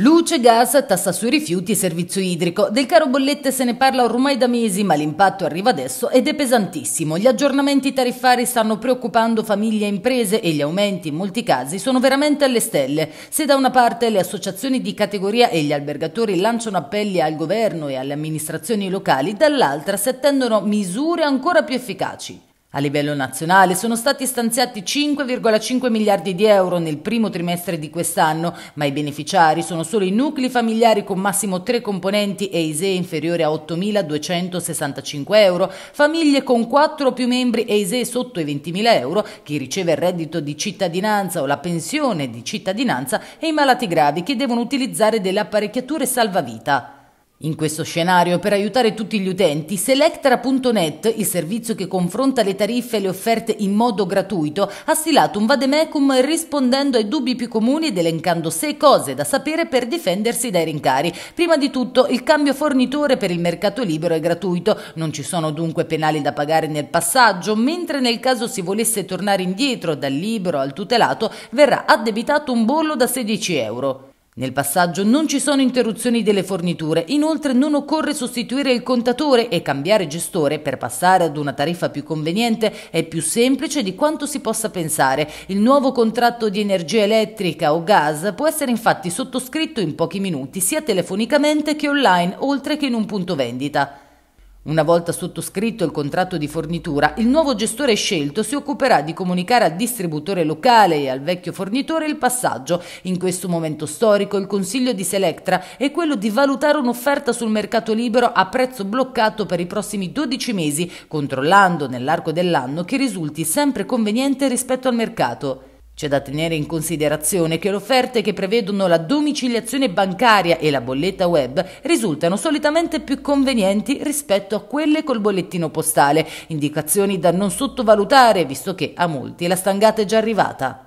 Luce, gas, tassa sui rifiuti e servizio idrico. Del caro bollette se ne parla ormai da mesi, ma l'impatto arriva adesso ed è pesantissimo. Gli aggiornamenti tariffari stanno preoccupando famiglie e imprese e gli aumenti in molti casi sono veramente alle stelle. Se da una parte le associazioni di categoria e gli albergatori lanciano appelli al governo e alle amministrazioni locali, dall'altra si attendono misure ancora più efficaci. A livello nazionale sono stati stanziati 5,5 miliardi di euro nel primo trimestre di quest'anno, ma i beneficiari sono solo i nuclei familiari con massimo tre componenti e ISEE inferiore a 8.265 euro, famiglie con 4 o più membri e ISEE sotto i 20.000 euro, chi riceve il reddito di cittadinanza o la pensione di cittadinanza e i malati gravi che devono utilizzare delle apparecchiature salvavita. In questo scenario, per aiutare tutti gli utenti, Selectra.net, il servizio che confronta le tariffe e le offerte in modo gratuito, ha stilato un vademecum rispondendo ai dubbi più comuni ed elencando sei cose da sapere per difendersi dai rincari. Prima di tutto, il cambio fornitore per il mercato libero è gratuito, non ci sono dunque penali da pagare nel passaggio, mentre nel caso si volesse tornare indietro dal libero al tutelato, verrà addebitato un bollo da 16 euro. Nel passaggio non ci sono interruzioni delle forniture, inoltre non occorre sostituire il contatore e cambiare gestore per passare ad una tariffa più conveniente è più semplice di quanto si possa pensare. Il nuovo contratto di energia elettrica o gas può essere infatti sottoscritto in pochi minuti sia telefonicamente che online, oltre che in un punto vendita. Una volta sottoscritto il contratto di fornitura, il nuovo gestore scelto si occuperà di comunicare al distributore locale e al vecchio fornitore il passaggio. In questo momento storico il consiglio di Selectra è quello di valutare un'offerta sul mercato libero a prezzo bloccato per i prossimi 12 mesi, controllando nell'arco dell'anno che risulti sempre conveniente rispetto al mercato. C'è da tenere in considerazione che le offerte che prevedono la domiciliazione bancaria e la bolletta web risultano solitamente più convenienti rispetto a quelle col bollettino postale, indicazioni da non sottovalutare visto che a molti la stangata è già arrivata.